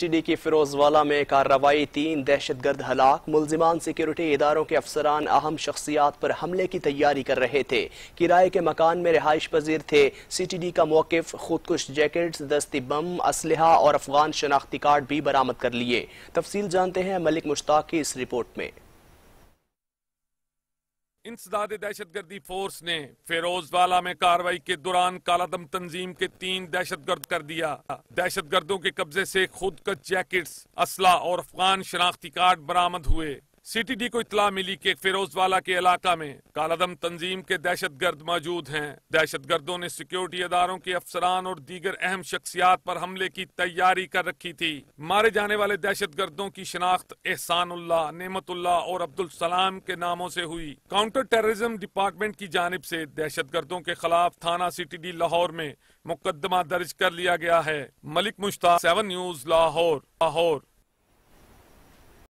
D की फिरोजवाला में कार्रवाई तीन दहशतगर्द हलाक मुलजिमान सिक्योरिटी इदारों के अफसरान अहम शख्सियात पर हमले की तैयारी कर रहे थे किराए के मकान में रिहाइश पजीर थे डी का मौकफ खुदकुश जैकेट दस्ती बम असलहा और अफगान शनाख्ती कार्ड भी बरामद कर लिए तफसील जानते हैं मलिक मुश्ताक की इस रिपोर्ट में इंसदाद दहशत गर्दी फोर्स ने फेरोज वाला में कार्रवाई के दौरान कालादम तंजीम के तीन दहशत गर्द कर दिया दहशत गर्दों के कब्जे से खुद कच जैकेट असला और अफगान शनाख्ती कार्ड बरामद हुए सिटी डी को इतला मिली कि फिरोजवाला के इलाका में कालादम तंजीम के दहशत गर्द मौजूद हैं दहशत गर्दों ने सिक्योरिटी अदारों के अफसरान और दीगर अहम शख्सियात पर हमले की तैयारी कर रखी थी मारे जाने वाले दहशत गर्दों की शनाख्त एहसान एहसानुल्ला नमत और अब्दुल सलाम के नामों से हुई काउंटर टेररिज्म डिपार्टमेंट की जानब से दहशत गर्दों के खिलाफ थाना सिटी डी लाहौर में मुकदमा दर्ज कर लिया गया है मलिक मुश्ताक सेवन न्यूज लाहौर लाहौर